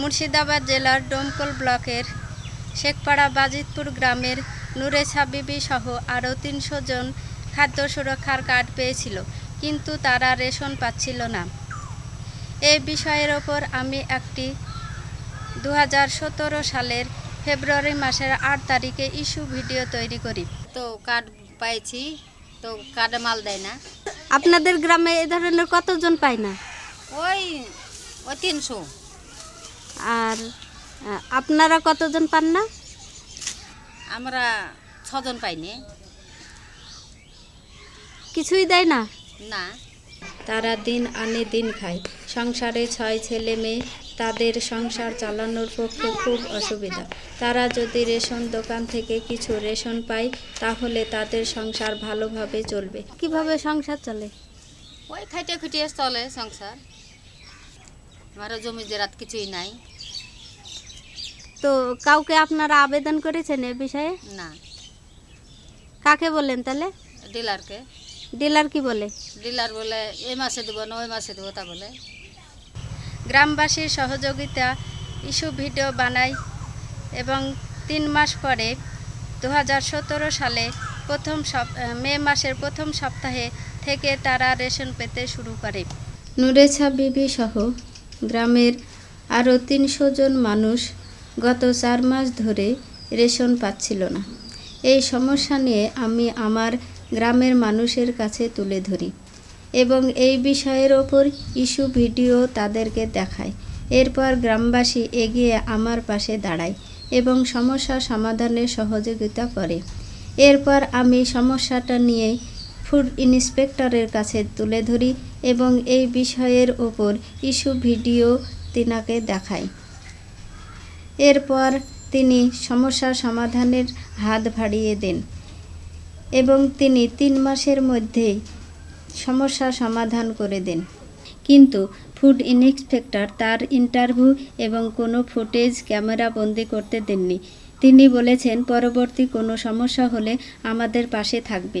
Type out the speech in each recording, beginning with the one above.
মুর্শিদাবাদ জেলার ডোমকল ব্লকের শেখপাড়া বাজিতপুর গ্রামের নূরে সাবিবি সহ আরও তিনশো জন খাদ্য সুরক্ষার কার্ড পেয়েছিল কিন্তু তারা রেশন পাচ্ছিল না এই বিষয়ের ওপর আমি একটি দু সালের ফেব্রুয়ারি মাসের আট তারিখে ইস্যু ভিডিও তৈরি করি তো কার্ড পাইছি তো কার্ডে মাল দেয় না আপনাদের গ্রামে এ ধরনের কতজন পায় না ওই ওই তিনশো আর আপনারা কতজন পান না আমরা ছজন পাইনি কিছুই দেয় না না তারা দিন আনে দিন খায় সংসারে ছয় ছেলে মেয়ে তাদের সংসার চালানোর পক্ষে খুব অসুবিধা তারা যদি রেশন দোকান থেকে কিছু রেশন পায় তাহলে তাদের সংসার ভালোভাবে চলবে কিভাবে সংসার চলে ওই খাইটে খুঁটিয়ে চলে সংসার আমারও জমি জেরাত কিছুই নাই তো কাউকে আপনারা আবেদন করেছেন এ বিষয়ে না কাকে বললেন তাহলে ডিলারকে ডিলার কি বলে ডিলার বলে এই মাসে দেবো না ওই মাসে দেবো তা বলে গ্রামবাসীর সহযোগিতা ইস্যু ভিডিও বানাই এবং তিন মাস পরে দু সালে প্রথম মে মাসের প্রথম সপ্তাহে থেকে তারা রেশন পেতে শুরু করে নুরেছা বিবি সহ গ্রামের আরও তিনশো জন মানুষ গত চার মাস ধরে রেশন পাচ্ছিল না এই সমস্যা নিয়ে আমি আমার গ্রামের মানুষের কাছে তুলে ধরি এবং এই বিষয়ের ওপর ইস্যু ভিডিও তাদেরকে দেখায় এরপর গ্রামবাসী এগিয়ে আমার পাশে দাঁড়ায় এবং সমস্যা সমাধানে সহযোগিতা করে এরপর আমি সমস্যাটা নিয়ে ফুড ইন্সপেক্টরের কাছে তুলে ধরি এবং এই বিষয়ের ওপর ইস্যু ভিডিও তিনাকে দেখায় এরপর তিনি সমস্যা সমাধানের হাত ভাড়িয়ে দেন এবং তিনি তিন মাসের মধ্যে সমস্যা সমাধান করে দেন কিন্তু ফুড ইন্সপেক্টর তার ইন্টারভিউ এবং কোনো ফুটেজ ক্যামেরা বন্দি করতে দেননি তিনি বলেছেন পরবর্তী কোনো সমস্যা হলে আমাদের পাশে থাকবে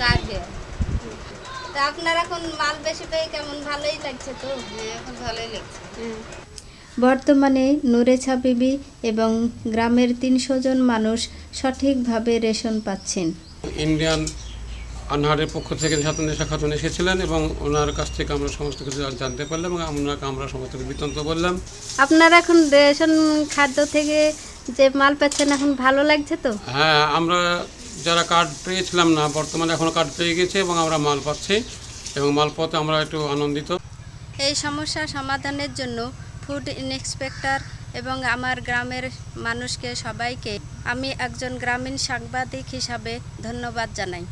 তা আপনার এখন মাল বেশি পেয়ে কেমন ভালোই লাগছে তো হ্যাঁ, এখন ভালোই লাগছে বর্তমানে নুরেছা বিবি এবং গ্রামের তিনশো জন মানুষ সঠিকভাবে রেশন পাচ্ছেন ইন্ডিয়ান আনহারের পক্ষ থেকে সাতনেশা খাতুন এসেছিলেন এবং ওনার কাছ থেকে আমরা সমস্ত কিছু জানতে পারলাম এবং ওনাকে আমরা সমস্ত কিছু বিতন্ত বললাম আপনারা এখন রেশন খাদ্য থেকে যে মাল পাচ্ছেন এখন ভালো লাগছে তো হ্যাঁ আমরা যারা কার্ড পেয়েছিলাম না বর্তমানে এখন কার্ড পেয়ে গেছে এবং আমরা মাল পাচ্ছি এবং পথে আমরা একটু আনন্দিত এই সমস্যা সমাধানের জন্য ফুড ইন্সপেক্টর এবং আমার গ্রামের মানুষকে সবাইকে আমি একজন গ্রামীণ সাংবাদিক হিসাবে ধন্যবাদ জানাই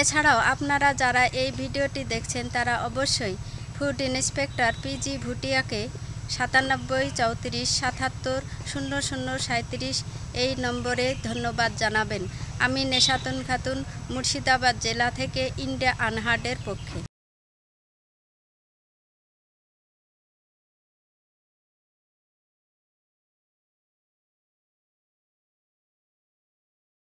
এছাড়াও আপনারা যারা এই ভিডিওটি দেখছেন তারা অবশ্যই ফুড ইন্সপেক্টর পিজি ভুটিয়াকে সাতানব্বই চৌত্রিশ সাতাত্তর শূন্য শূন্য সাঁত্রিশ এই নম্বরে ধন্যবাদ জানাবেন আমি নেশাতুন খাতুন মুর্শিদাবাদ জেলা থেকে ইন্ডিয়া আনহার্ডের পক্ষে